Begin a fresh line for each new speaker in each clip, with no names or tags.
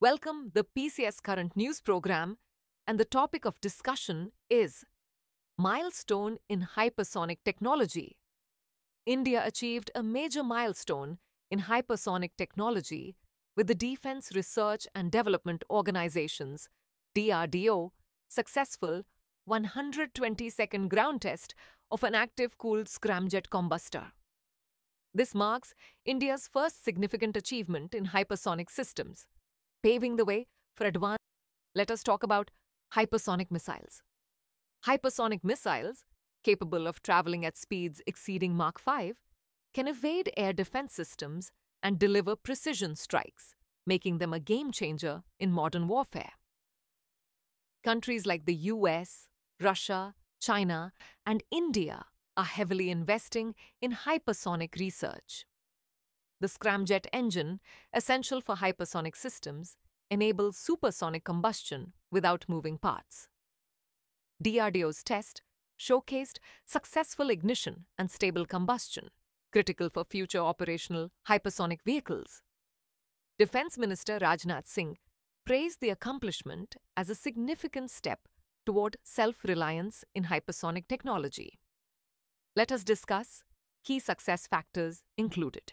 Welcome the PCS Current News program and the topic of discussion is Milestone in Hypersonic Technology. India achieved a major milestone in hypersonic technology with the Defense Research and Development Organization's DRDO successful 120 second ground test of an active cooled scramjet combustor. This marks India's first significant achievement in hypersonic systems, paving the way for advanced. Let us talk about hypersonic missiles. Hypersonic missiles, capable of traveling at speeds exceeding Mach 5, can evade air defense systems and deliver precision strikes, making them a game changer in modern warfare. Countries like the US, Russia, China, and India are heavily investing in hypersonic research. The scramjet engine, essential for hypersonic systems, enables supersonic combustion without moving parts. DRDO's test showcased successful ignition and stable combustion, critical for future operational hypersonic vehicles. Defense Minister Rajnath Singh praised the accomplishment as a significant step toward self-reliance in hypersonic technology. Let us discuss key success factors included.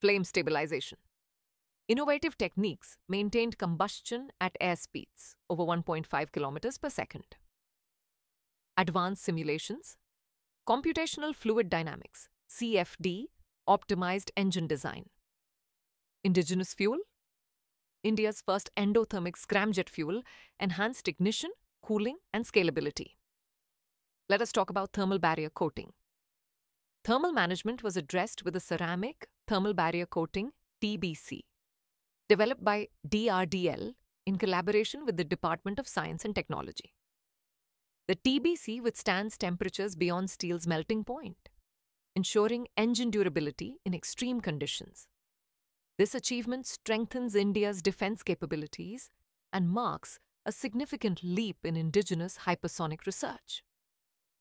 Flame stabilization. Innovative techniques maintained combustion at air speeds over 1.5 kilometers per second. Advanced simulations, computational fluid dynamics, CFD, optimized engine design. Indigenous fuel, India's first endothermic scramjet fuel, enhanced ignition, cooling, and scalability. Let us talk about thermal barrier coating. Thermal management was addressed with a ceramic thermal barrier coating, TBC, developed by DRDL in collaboration with the Department of Science and Technology. The TBC withstands temperatures beyond steel's melting point, ensuring engine durability in extreme conditions. This achievement strengthens India's defense capabilities and marks a significant leap in indigenous hypersonic research.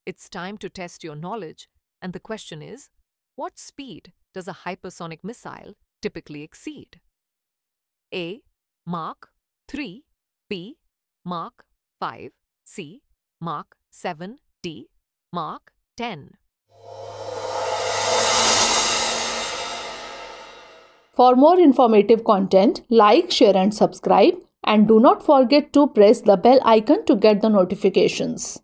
It's time to test your knowledge, and the question is, what speed does a hypersonic missile typically exceed? A. Mach 3 B. Mach 5 C. Mach 7 D. Mach 10 For more informative content, like, share and subscribe and do not forget to press the bell icon to get the notifications.